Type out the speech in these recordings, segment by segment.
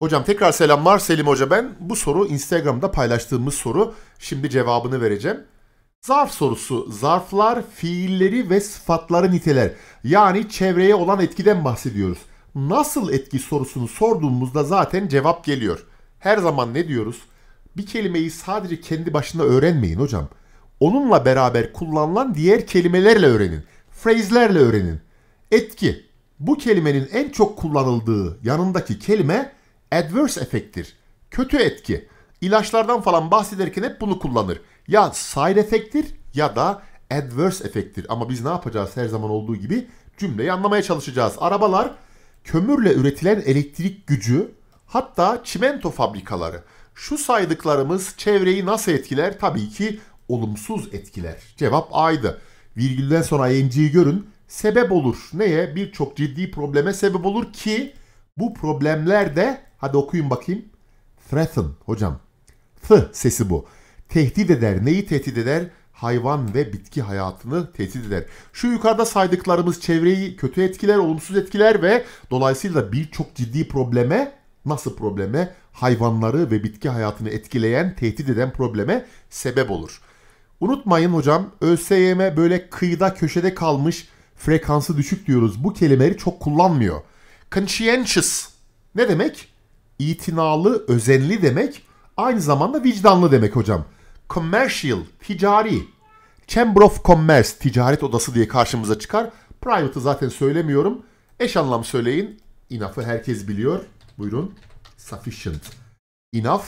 Hocam tekrar selamlar Selim Hoca ben. Bu soru Instagram'da paylaştığımız soru. Şimdi cevabını vereceğim. Zarf sorusu. Zarflar fiilleri ve sıfatları niteler. Yani çevreye olan etkiden bahsediyoruz. Nasıl etki sorusunu sorduğumuzda zaten cevap geliyor. Her zaman ne diyoruz? Bir kelimeyi sadece kendi başına öğrenmeyin hocam. Onunla beraber kullanılan diğer kelimelerle öğrenin. Phrase'lerle öğrenin. Etki. Bu kelimenin en çok kullanıldığı yanındaki kelime Adverse efektir. Kötü etki. İlaçlardan falan bahsederken hep bunu kullanır. Ya side efektir ya da adverse efektir. Ama biz ne yapacağız her zaman olduğu gibi cümleyi anlamaya çalışacağız. Arabalar kömürle üretilen elektrik gücü hatta çimento fabrikaları. Şu saydıklarımız çevreyi nasıl etkiler? Tabii ki olumsuz etkiler. Cevap A'ydı. Virgülden sonra ING'yi görün. Sebep olur. Neye? Birçok ciddi probleme sebep olur ki bu problemler de Hadi okuyun bakayım. Threaten hocam. Th sesi bu. Tehdit eder. Neyi tehdit eder? Hayvan ve bitki hayatını tehdit eder. Şu yukarıda saydıklarımız çevreyi kötü etkiler, olumsuz etkiler ve dolayısıyla birçok ciddi probleme nasıl probleme? Hayvanları ve bitki hayatını etkileyen, tehdit eden probleme sebep olur. Unutmayın hocam ÖSYM böyle kıyıda köşede kalmış frekansı düşük diyoruz. Bu kelimeleri çok kullanmıyor. Conscientious ne demek? itinalı, özenli demek aynı zamanda vicdanlı demek hocam. Commercial, ticari. Chamber of Commerce, ticaret odası diye karşımıza çıkar. Private'ı zaten söylemiyorum. Eş anlam söyleyin. Enough'ı herkes biliyor. Buyurun. Sufficient. Enough,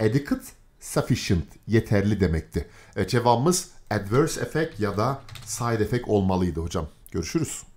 adequate, sufficient. Yeterli demekti. Evet, cevabımız adverse effect ya da side effect olmalıydı hocam. Görüşürüz.